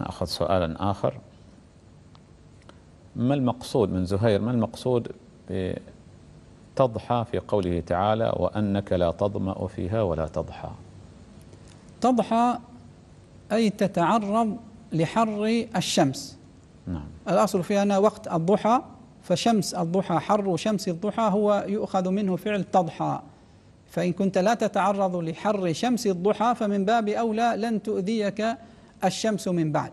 نأخذ سؤالا آخر ما المقصود من زهير ما المقصود تضحى في قوله تعالى وأنك لا تظمأ فيها ولا تضحى تضحى أي تتعرض لحر الشمس نعم. الأصل في أن وقت الضحى فشمس الضحى حر شمس الضحى هو يؤخذ منه فعل تضحى فإن كنت لا تتعرض لحر شمس الضحى فمن باب أولى لن تؤذيك الشمس من بعد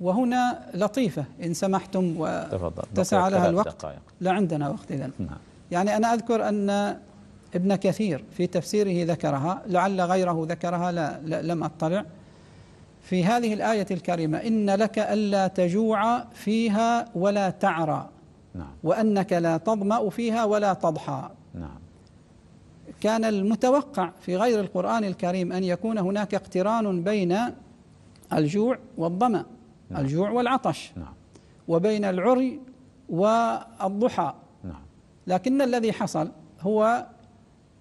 وهنا لطيفة إن سمحتم واتسع لها الوقت لا عندنا وقت إذن نعم. يعني أنا أذكر أن ابن كثير في تفسيره ذكرها لعل غيره ذكرها لا, لا لم أطلع في هذه الآية الكريمة إن لك ألا تجوع فيها ولا تعرى نعم. وأنك لا تظمأ فيها ولا تضحى نعم. كان المتوقع في غير القرآن الكريم أن يكون هناك اقتران بين الجوع والظمأ نعم. الجوع والعطش نعم. وبين العري والضحى نعم. لكن الذي حصل هو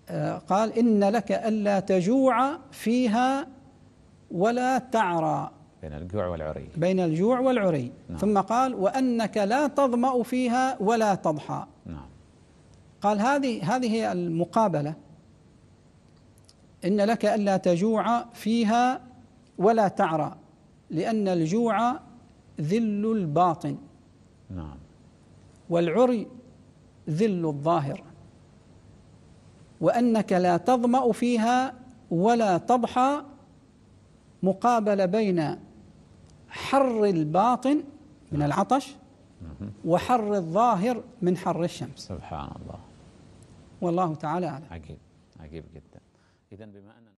آه، قال إن لك ألا تجوع فيها ولا تعرى بين الجوع والعري بين الجوع والعري نعم. ثم قال وأنك لا تظمأ فيها ولا تضحى نعم. قال هذه هذه هي المقابلة إن لك ألا تجوع فيها ولا تعرى لأن الجوع ذل الباطن نعم والعري ذل الظاهر وأنك لا تظمأ فيها ولا تضحى مقابلة بين حر الباطن من نعم. العطش وحر الظاهر من حر الشمس سبحان الله والله تعالى أعلم عجيب عجيب جدا إذا بما أن